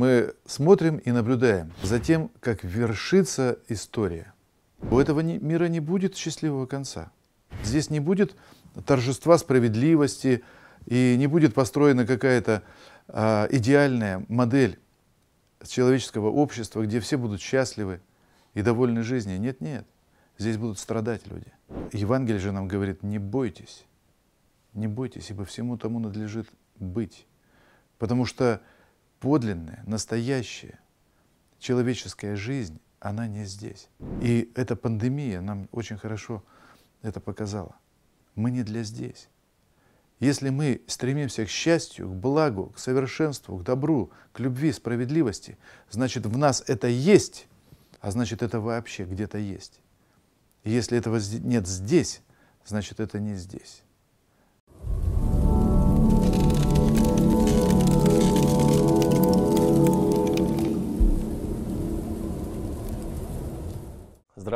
Мы смотрим и наблюдаем за тем, как вершится история. У этого мира не будет счастливого конца. Здесь не будет торжества справедливости и не будет построена какая-то а, идеальная модель человеческого общества, где все будут счастливы и довольны жизнью. Нет, нет. Здесь будут страдать люди. Евангелие же нам говорит, не бойтесь, не бойтесь, ибо всему тому надлежит быть. Потому что подлинная, настоящая человеческая жизнь, она не здесь. И эта пандемия нам очень хорошо это показала. Мы не для здесь. Если мы стремимся к счастью, к благу, к совершенству, к добру, к любви, справедливости, значит в нас это есть, а значит это вообще где-то есть. если этого нет здесь, значит это не здесь.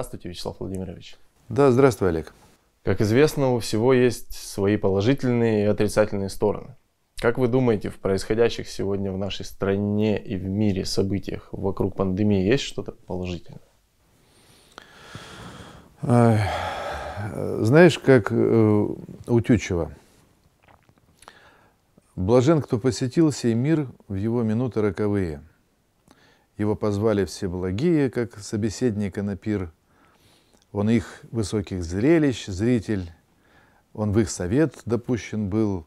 Здравствуйте, Вячеслав Владимирович. Да, здравствуй, Олег. Как известно, у всего есть свои положительные и отрицательные стороны. Как вы думаете, в происходящих сегодня в нашей стране и в мире событиях вокруг пандемии есть что-то положительное? А, знаешь, как э, у Тютчева. Блажен, кто посетил сей мир в его минуты роковые. Его позвали все благие, как собеседника на пир – он их высоких зрелищ, зритель, он в их совет допущен был,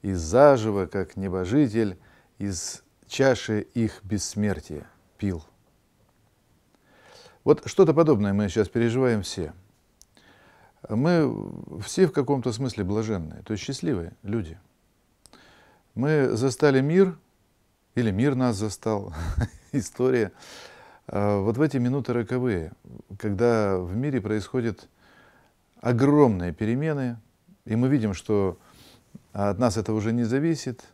из заживо, как небожитель, из чаши их бессмертия пил. Вот что-то подобное мы сейчас переживаем все. Мы все в каком-то смысле блаженные, то есть счастливые люди. Мы застали мир, или мир нас застал, история а, вот в эти минуты роковые, когда в мире происходят огромные перемены, и мы видим, что от нас это уже не зависит,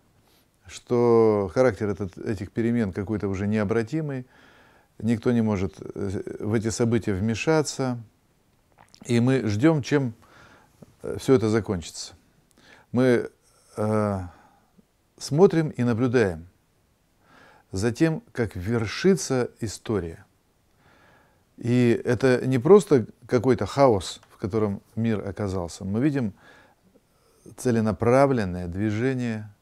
что характер этот, этих перемен какой-то уже необратимый, никто не может э, в эти события вмешаться, и мы ждем, чем э, все это закончится. Мы э, смотрим и наблюдаем – Затем как вершится история. И это не просто какой-то хаос, в котором мир оказался. Мы видим целенаправленное движение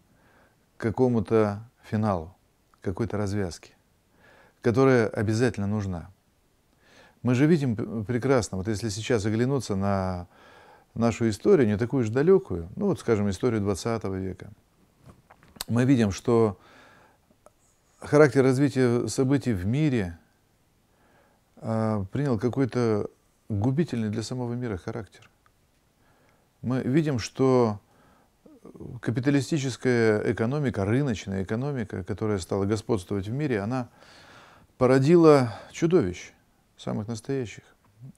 к какому-то финалу, какой-то развязке, которая обязательно нужна. Мы же видим прекрасно, вот если сейчас оглянуться на нашу историю, не такую же далекую, ну вот, скажем, историю 20 века, мы видим, что характер развития событий в мире а, принял какой-то губительный для самого мира характер. Мы видим, что капиталистическая экономика, рыночная экономика, которая стала господствовать в мире, она породила чудовищ, самых настоящих.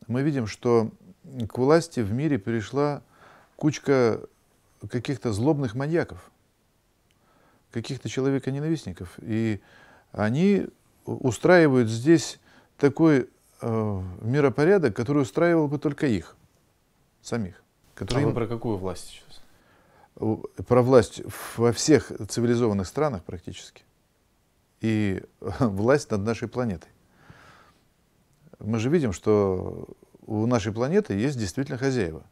Мы видим, что к власти в мире перешла кучка каких-то злобных маньяков – каких-то человека-ненавистников. И они устраивают здесь такой э, миропорядок, который устраивал бы только их самих. Который а вы про какую власть сейчас? Про власть во всех цивилизованных странах практически. И э, власть над нашей планетой. Мы же видим, что у нашей планеты есть действительно хозяева,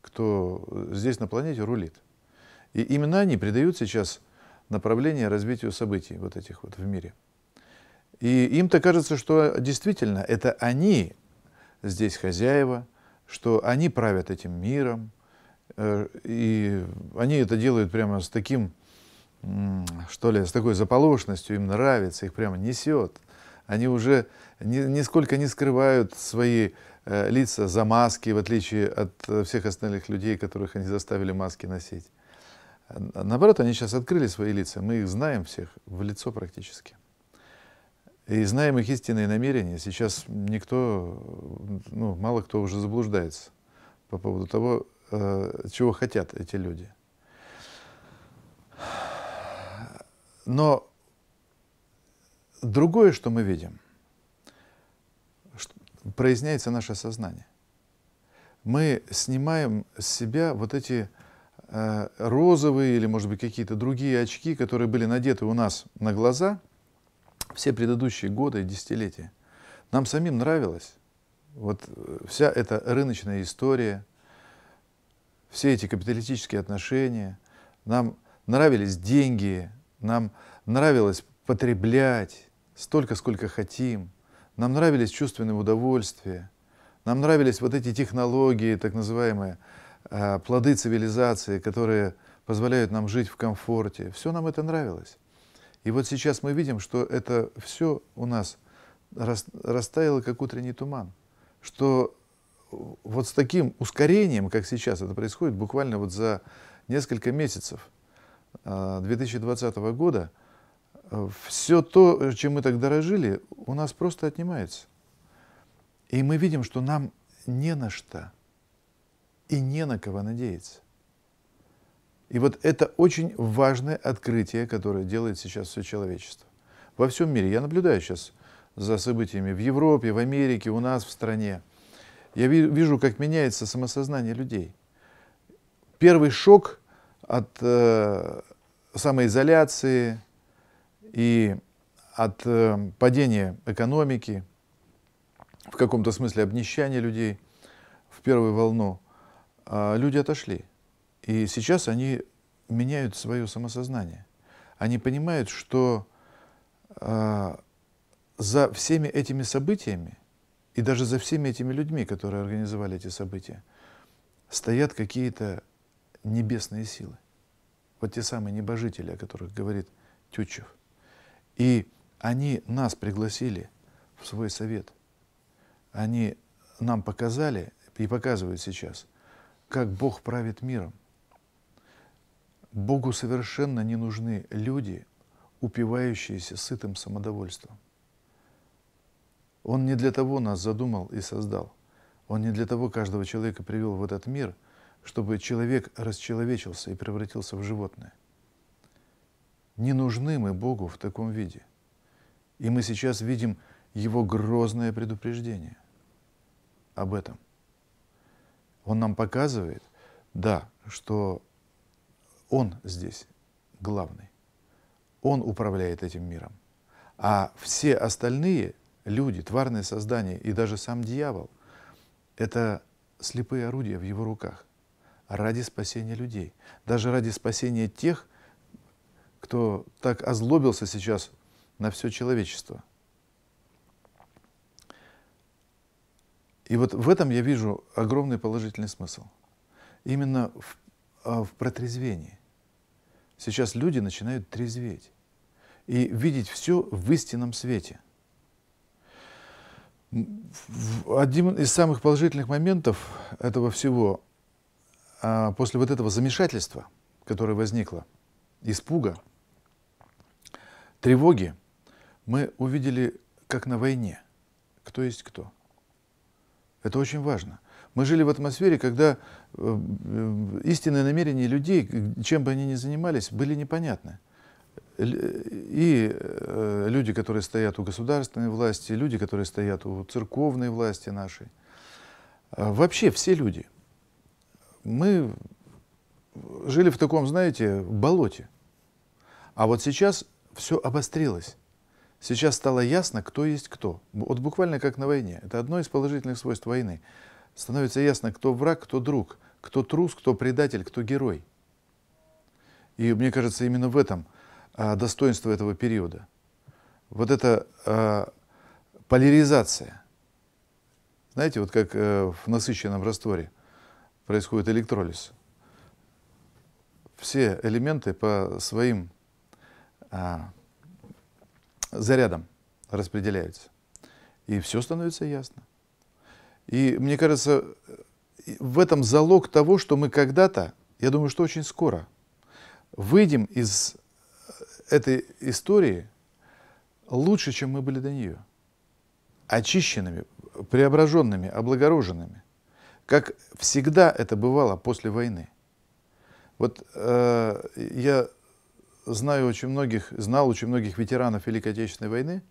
кто э, здесь на планете рулит. И именно они придают сейчас направление развитию событий вот этих вот в мире. И им-то кажется, что действительно это они здесь хозяева, что они правят этим миром, э, и они это делают прямо с таким, что ли, с такой заполошностью, им нравится, их прямо несет. Они уже ни, нисколько не скрывают свои э, лица за маски, в отличие от э, всех остальных людей, которых они заставили маски носить. Наоборот, они сейчас открыли свои лица, мы их знаем всех в лицо практически. И знаем их истинные намерения. Сейчас никто, ну, мало кто уже заблуждается по поводу того, э, чего хотят эти люди. Но другое, что мы видим, проясняется наше сознание. Мы снимаем с себя вот эти Э, розовые или, может быть, какие-то другие очки, которые были надеты у нас на глаза все предыдущие годы и десятилетия. Нам самим нравилось. Вот э, вся эта рыночная история, все эти капиталистические отношения, нам нравились деньги, нам нравилось потреблять столько, сколько хотим, нам нравились чувственные удовольствия, нам нравились вот эти технологии, так называемые, Э, плоды цивилизации, которые позволяют нам жить в комфорте. Все нам это нравилось. И вот сейчас мы видим, что это все у нас растаяло, как утренний туман. Что вот с таким ускорением, как сейчас это происходит, буквально вот за несколько месяцев 2020 э, года, все то, чем мы так дорожили, у нас просто отнимается. И мы видим, что нам не на что – и не на кого надеяться. И вот это очень важное открытие, которое делает сейчас все человечество. Во всем мире. Я наблюдаю сейчас за событиями в Европе, в Америке, у нас в стране. Я вижу, как меняется самосознание людей. Первый шок от э, самоизоляции и от э, падения экономики, в каком-то смысле обнищания людей в первую волну – а люди отошли. И сейчас они меняют свое самосознание. Они понимают, что а, за всеми этими событиями и даже за всеми этими людьми, которые организовали эти события, стоят какие-то небесные силы. Вот те самые небожители, о которых говорит Тютчев. И они нас пригласили в свой совет. Они нам показали и показывают сейчас – как Бог правит миром. Богу совершенно не нужны люди, упивающиеся сытым самодовольством. Он не для того нас задумал и создал. Он не для того каждого человека привел в этот мир, чтобы человек расчеловечился и превратился в животное. Не нужны мы Богу в таком виде. И мы сейчас видим Его грозное предупреждение об этом – он нам показывает, да, что Он здесь главный. Он управляет этим миром. А все остальные люди, тварные создания и даже сам дьявол — это слепые орудия в его руках ради спасения людей, даже ради спасения тех, кто так озлобился сейчас на все человечество — И вот в этом я вижу огромный положительный смысл. Именно в, а, в протрезвении. Сейчас люди начинают трезветь и видеть все в истинном свете. Один из самых положительных моментов этого всего, а, после вот этого замешательства, которое возникло, испуга, тревоги, мы увидели, как на войне, кто есть кто – это очень важно. Мы жили в атмосфере, когда э, э, истинные намерения людей, чем бы они ни занимались, были непонятны. И э, люди, которые стоят у государственной власти, люди, которые стоят у церковной власти нашей. А вообще все люди. Мы жили в таком, знаете, болоте. А вот сейчас все обострилось. Сейчас стало ясно, кто есть кто. Вот буквально как на войне. Это одно из положительных свойств войны. Становится ясно, кто враг, кто друг, кто трус, кто предатель, кто герой. И мне кажется, именно в этом а, достоинство этого периода. Вот эта а, поляризация. Знаете, вот как а, в насыщенном растворе происходит электролиз. Все элементы по своим а, зарядом распределяются. И все становится ясно. И мне кажется, в этом залог того, что мы когда-то, я думаю, что очень скоро, выйдем из э, этой истории лучше, чем мы были до нее. Очищенными, преображенными, облагороженными. Как всегда это бывало после войны. Вот э, я знаю очень многих, знал очень многих ветеранов Великой Отечественной войны,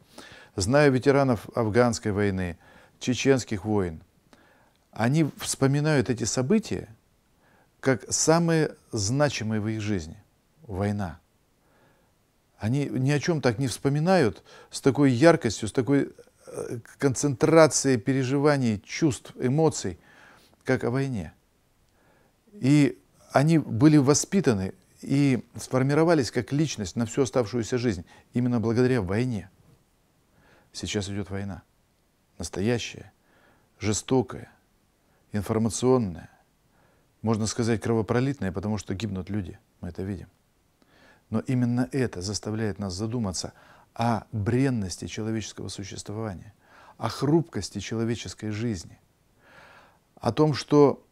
знаю ветеранов Афганской войны, чеченских войн. Они вспоминают эти события как самые значимые в их жизни. Война. Они ни о чем так не вспоминают с такой яркостью, с такой э, концентрацией переживаний, чувств, эмоций, как о войне. И они были воспитаны и сформировались как личность на всю оставшуюся жизнь именно благодаря войне. Сейчас идет война. Настоящая, жестокая, информационная, можно сказать, кровопролитная, потому что гибнут люди, мы это видим. Но именно это заставляет нас задуматься о бренности человеческого существования, о хрупкости человеческой жизни, о том, что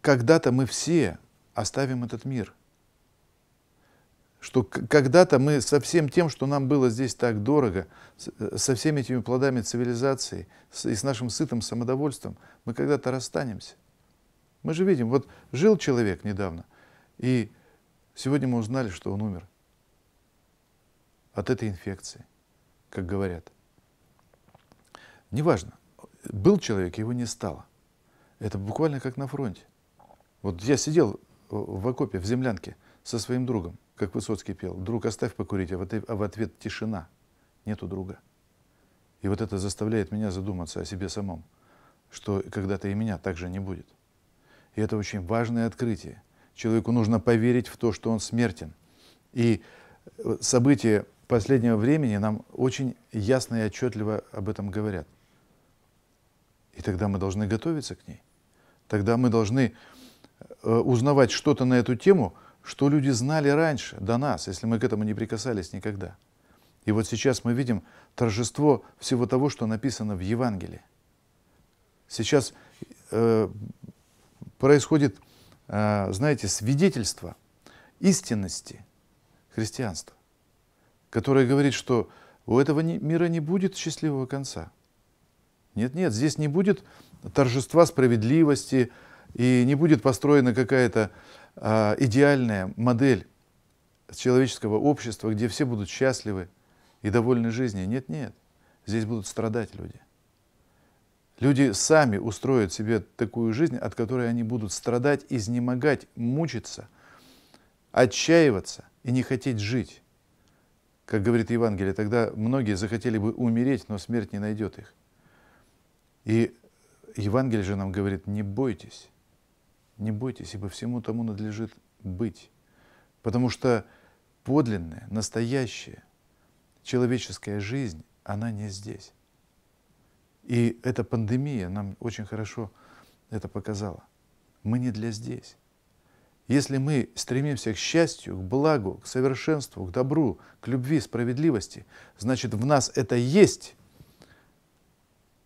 когда-то мы все оставим этот мир. Что когда-то мы со всем тем, что нам было здесь так дорого, э, со всеми этими плодами цивилизации и с нашим сытым самодовольством, мы когда-то расстанемся. Мы же видим, вот жил человек недавно, и сегодня мы узнали, что он умер от этой инфекции, как говорят. Неважно, был человек, его не стало. Это буквально как на фронте. Вот я сидел в окопе, в землянке со своим другом, как Высоцкий пел. «Друг, оставь покурить», а, а в ответ тишина. Нету друга. И вот это заставляет меня задуматься о себе самом, что когда-то и меня также не будет. И это очень важное открытие. Человеку нужно поверить в то, что он смертен. И э, события последнего времени нам очень ясно и отчетливо об этом говорят. И тогда мы должны готовиться к ней. Тогда мы должны Э, узнавать что-то на эту тему, что люди знали раньше, до нас, если мы к этому не прикасались никогда. И вот сейчас мы видим торжество всего того, что написано в Евангелии. Сейчас э, происходит, э, знаете, свидетельство истинности христианства, которое говорит, что у этого мира не будет счастливого конца. Нет, нет, здесь не будет торжества справедливости, и не будет построена какая-то а, идеальная модель человеческого общества, где все будут счастливы и довольны жизнью. Нет, нет, здесь будут страдать люди. Люди сами устроят себе такую жизнь, от которой они будут страдать, изнемогать, мучиться, отчаиваться и не хотеть жить. Как говорит Евангелие, тогда многие захотели бы умереть, но смерть не найдет их. И Евангелие же нам говорит, не бойтесь, не бойтесь, ибо всему тому надлежит быть. Потому что подлинная, настоящая человеческая жизнь, она не здесь. И эта пандемия нам очень хорошо это показала. Мы не для здесь. Если мы стремимся к счастью, к благу, к совершенству, к добру, к любви, справедливости, значит, в нас это есть.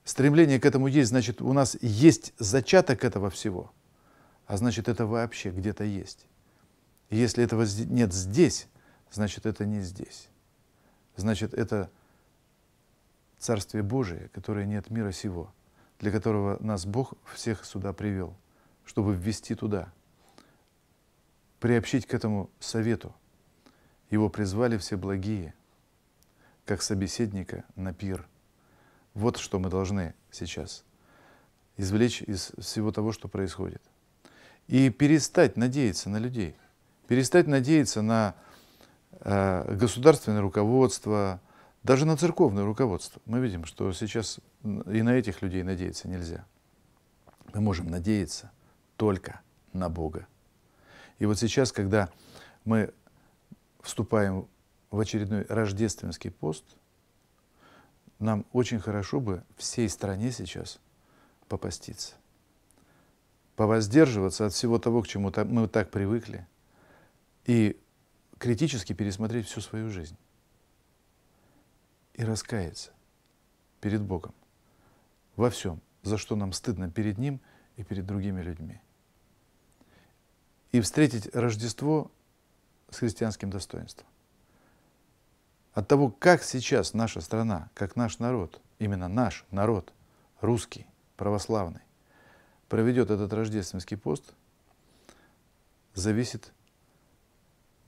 Стремление к этому есть, значит, у нас есть зачаток этого всего – а значит это вообще где-то есть. если этого нет здесь, значит это не здесь. Значит это Царствие Божие, которое нет мира сего, для которого нас Бог всех сюда привел, чтобы ввести туда, приобщить к этому совету. Его призвали все благие, как собеседника на пир. Вот что мы должны сейчас извлечь из всего того, что происходит – и перестать надеяться на людей, перестать надеяться на э, государственное руководство, даже на церковное руководство. Мы видим, что сейчас и на этих людей надеяться нельзя. Мы можем надеяться только на Бога. И вот сейчас, когда мы вступаем в очередной рождественский пост, нам очень хорошо бы всей стране сейчас попаститься повоздерживаться от всего того, к чему мы так привыкли, и критически пересмотреть всю свою жизнь и раскаяться перед Богом во всем, за что нам стыдно перед Ним и перед другими людьми. И встретить Рождество с христианским достоинством. От того, как сейчас наша страна, как наш народ, именно наш народ, русский, православный, проведет этот рождественский пост, зависит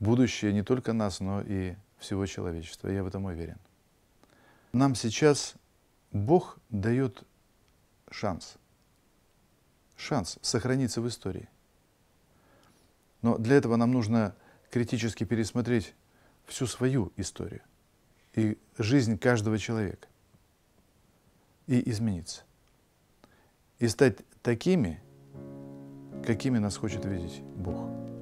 будущее не только нас, но и всего человечества. Я в этом уверен. Нам сейчас Бог дает шанс. Шанс сохраниться в истории. Но для этого нам нужно критически пересмотреть всю свою историю и жизнь каждого человека и измениться и стать такими, какими нас хочет видеть Бог.